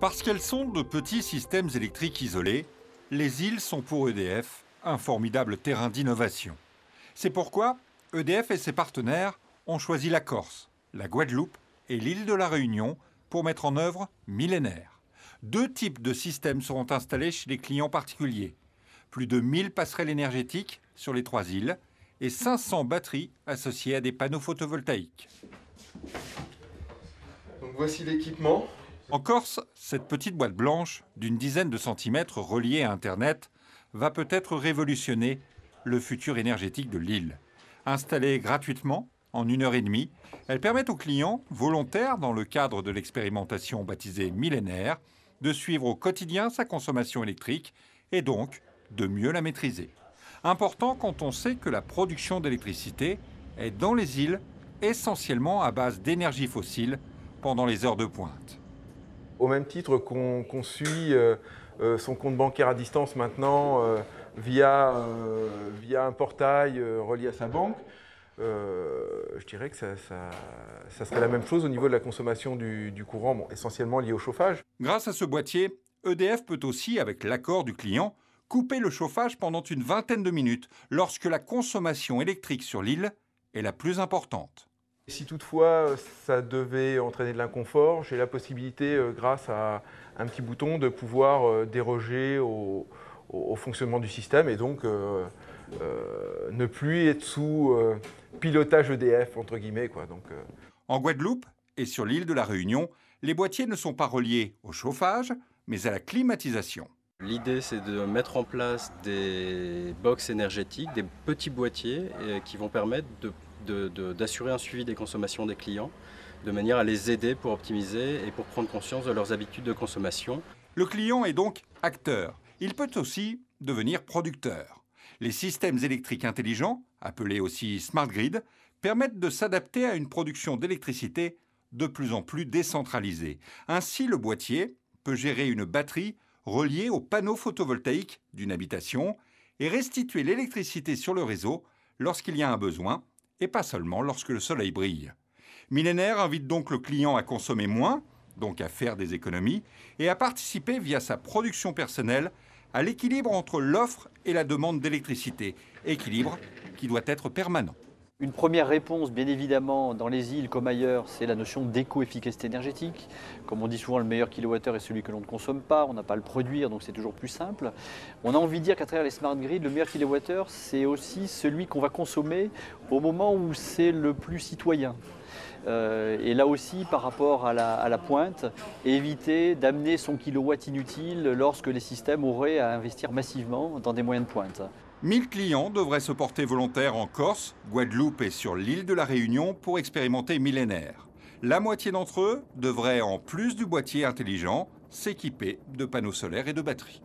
Parce qu'elles sont de petits systèmes électriques isolés, les îles sont pour EDF un formidable terrain d'innovation. C'est pourquoi EDF et ses partenaires ont choisi la Corse, la Guadeloupe et l'île de la Réunion pour mettre en œuvre Millénaire. Deux types de systèmes seront installés chez les clients particuliers. Plus de 1000 passerelles énergétiques sur les trois îles et 500 batteries associées à des panneaux photovoltaïques. voici l'équipement. En Corse, cette petite boîte blanche d'une dizaine de centimètres reliée à Internet va peut-être révolutionner le futur énergétique de l'île. Installée gratuitement en une heure et demie, elle permet aux clients volontaires dans le cadre de l'expérimentation baptisée millénaire de suivre au quotidien sa consommation électrique et donc de mieux la maîtriser. Important quand on sait que la production d'électricité est dans les îles essentiellement à base d'énergie fossile pendant les heures de pointe au même titre qu'on suit euh, euh, son compte bancaire à distance maintenant euh, via, un portail relié à sa banque. je dirais que ça, ça, serait la même chose au niveau de la consommation du, courant, essentiellement lié au chauffage. Grâce à ce boîtier, EDF peut aussi, avec l'accord du client, couper le chauffage pendant une vingtaine de minutes lorsque la consommation électrique sur l'île est la plus importante. Si toutefois euh, ça devait entraîner de l'inconfort, j'ai la possibilité, euh, grâce à un petit bouton, de pouvoir euh, déroger au, fonctionnement du système et donc ne plus être sous pilotage EDF, entre guillemets. Quoi. Donc, En Guadeloupe et sur l'île de la Réunion, les boîtiers ne sont pas reliés au chauffage, mais à la climatisation. L'idée, c'est de mettre en place des box énergétiques, des petits boîtiers qui vont permettre de d'assurer un suivi des consommations des clients, de manière à les aider pour optimiser et pour prendre conscience de leurs habitudes de consommation. Le client est donc acteur. Il peut aussi devenir producteur. Les systèmes électriques intelligents, appelés aussi smart grid, permettent de s'adapter à une production d'électricité de plus en plus décentralisée. Ainsi, le boîtier peut gérer une batterie reliée au panneau photovoltaïque d'une habitation et restituer l'électricité sur le réseau lorsqu'il y a un besoin, et pas seulement lorsque le soleil brille. Millénaire invite donc le client à consommer moins, donc à faire des économies, et à participer via sa production personnelle à l'équilibre entre l'offre et la demande d'électricité, équilibre qui doit être permanent. Une première réponse, bien évidemment, dans les îles comme ailleurs, c'est la notion d'éco-efficacité énergétique. Comme on dit souvent, le meilleur kilowattheure est celui que l'on ne consomme pas, on n'a pas à le produire, donc c'est toujours plus simple. On a envie de dire qu'à travers les smart grids, le meilleur kilowattheure, c'est aussi celui qu'on va consommer au moment où c'est le plus citoyen. Euh, et là aussi, par rapport à la, à la pointe, éviter d'amener son kilowatt inutile lorsque les systèmes auraient à investir massivement dans des moyens de pointe. 1000 clients devraient se porter volontaires en Corse, Guadeloupe et sur l'île de la Réunion pour expérimenter millénaire. La moitié d'entre eux devraient, en plus du boîtier intelligent, s'équiper de panneaux solaires et de batteries.